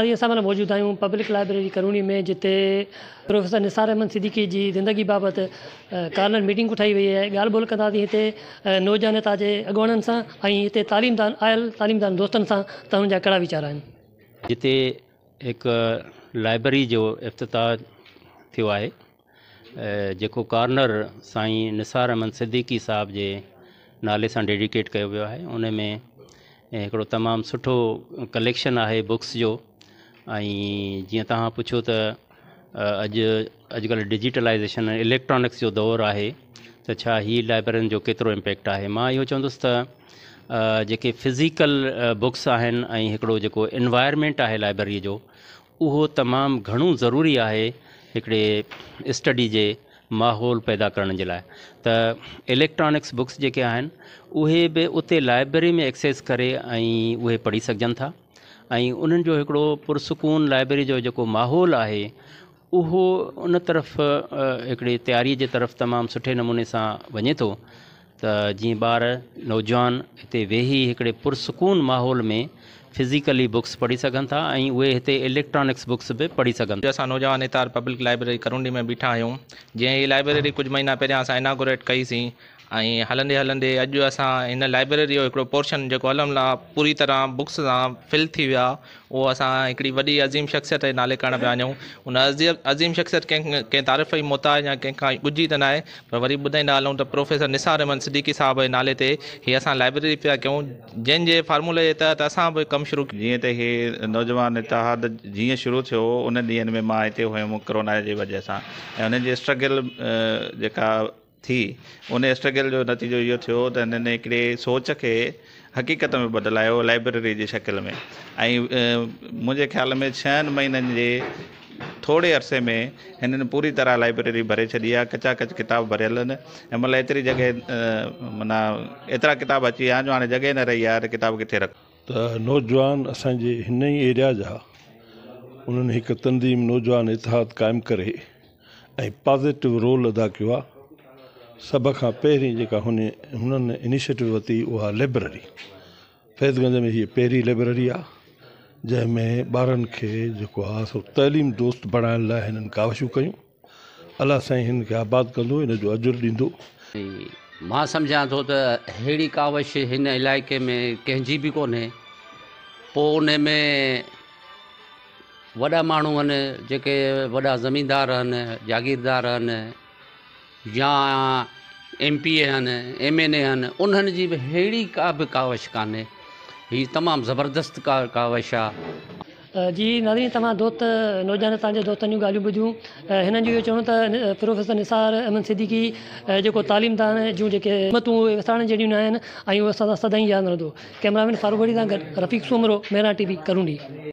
असां माना मौजूदु आहियूं पब्लिक लाइब्रेरी करूणी में जिते प्रोफेसर निसार अहमद सिद्दीकी जी ज़िंदगी बाबति कार्नर मीटिंग उठाई वई आहे ॻाल्हि ॿोल कंदासीं हिते नौजवान जे अॻुवाणनि सां ऐं हिते तालीमदान आयल तालीमदान दोस्तनि सां त हुन जा कहिड़ा वीचार आहिनि जिते हिकु लाइब्रेरी जो इफ़्ता थियो आहे जेको कॉर्नर साईं निसार अहमद सिद्दीकी साहब जे नाले सां डेडिकेट कयो वियो आहे उनमें हिकिड़ो तमामु सुठो कलेक्शन आहे बुक्स जो ऐं तुम पुछो तो अज अॼुकल्ह डिजिटलाइज़ेशन इलेक्ट्रॉनिक्स जो दौर है तो छा हीअ जो केतो इम्पेक्ट है मां यो चवस त जे फिज़िकल बुक्स आहिनि ऐं हिकिड़ो जेको इन्वायरमेंट आहे लाइब्रेरीअ जो उहो तमाम घणो ज़रूरी आहे एकड़े स्टडी जे माहौल पैदा करण जे लाइ त इलेक्ट्रॉनिक्स बुक्स जेके आहिनि उहे उते लाइब्रेरी में एक्सेस करे ऐं उहे पढ़ी सकजन था ऐं उन्हनि जो हिकिड़ो पुरसकून लाइब्रेरी जो जेको माहौल आहे उहो उन तरफ़ हिकिड़ी तयारी जे तरफ़ तमामु सुठे नमूने सां वञे थो त जीअं ॿार नौजवान हिते वेही हिकिड़े पुरसकून माहौल में फिज़िकली बुक्स पढ़ी सघनि था ऐं उहे हिते इलेक्ट्रॉनिक्स बुक्स बि पढ़ी सघनि असां नौजवान इतार पब्लिक लाइब्रेरी करुंडी में बीठा आहियूं जीअं हीअ लाइब्रेरी कुझु महीना पहिरियां असां इनागोरेट कईसीं ऐं हलंदे हलंदे अॼु असां हिन लाइब्रेरी जो हिकिड़ो पोर्शन जेको अलमल आहे पूरी तरह बुक्स सां फिल थी वियो आहे उहो असां हिकिड़ी वॾी अज़ीम शख़्सियत जे नाले करणु पिया वञूं हुन अज़ी अज़ीम शख़्सियत कंहिं कंहिं तारीफ़ जी मोहताज या कंहिंखां ॿुधी त न आहे पर वरी ॿुधाईंदा हलूं त प्रोफेसर निसार अहमद सिद्दीकी साहिब जे नाले ते हीअ असां लाइब्रेरी पिया कयूं जंहिंजे फार्मूले जे तहत असां बि कमु शुरू कयूं जीअं त हे नौजवान हितिहाद जीअं शुरू थियो उन ॾींहंनि में मां हिते हुयुमि कोरोना जी वजह सां ऐं हुननि जी स्ट्रगल जेका थी उन स्ट्रगल जो नतीजो इहो थियो त हिननि हिकिड़े सोच खे हक़ीक़त में बदिलायो लाइब्रेरी जी शकिल में ऐं मुंहिंजे ख़्याल में छहनि महिननि जे थोरे अरसे में हिननि पूरी तरह लाइब्रेरी भरे छॾी आहे कचा कच किताब भरियल आहिनि ऐं महिल एतिरी जॻह माना एतिरा किताब अची विया जो हाणे जॻहि न रही आहे त किताब किथे रख त नौजवान असांजे हिन ई एरिया जा उन्हनि हिकु तंदीम नौजवान इतिहादु क़ाइमु करे ऐं पॉज़िटिव रोल अदा कयो आहे सभ खां पहिरीं जेका हुन हुननि इनिशिएटिव वरिती उहा लाइब्रेरी फैज़गंज में हीअ पहिरीं लाइब्रेरी आहे जंहिंमें ॿारनि खे जेको आहे सो तइलीम दोस्त बणाइण लाइ हिननि काविशूं कयूं अलाह साईं हिन खे आबादु कंदो हिन जो अजुर ॾींदो मां सम्झां थो त अहिड़ी काविश हिन इलाइक़े में कंहिंजी बि कोन्हे पोइ उन में वॾा माण्हू आहिनि जेके वॾा ज़मीनदार आहिनि जागीरदार आहिनि या एम पी ए आहिनि एम एन ए आहिनि उन्हनि जी बि अहिड़ी का बि कावश कान्हे हीअ तमामु ज़बरदस्त का कावश आहे जी नवी तव्हां दोस्त नौजवान तव्हांजे दोस्तनि जूं ॻाल्हियूं ॿुधियूं ऐं हिननि जो इहो चवणो त प्रोफेसर निसार अहमद सिद्दीकी जेको तालीमदान जूं जेके हिमतूं उहे विसारण जहिड़ियूं न आहिनि ऐं उहो असां सदाईं यादि रहंदो कैमरामैन फारूबड़ी सां गॾु रफ़ीक सूमरो मेरा टी वी करूडी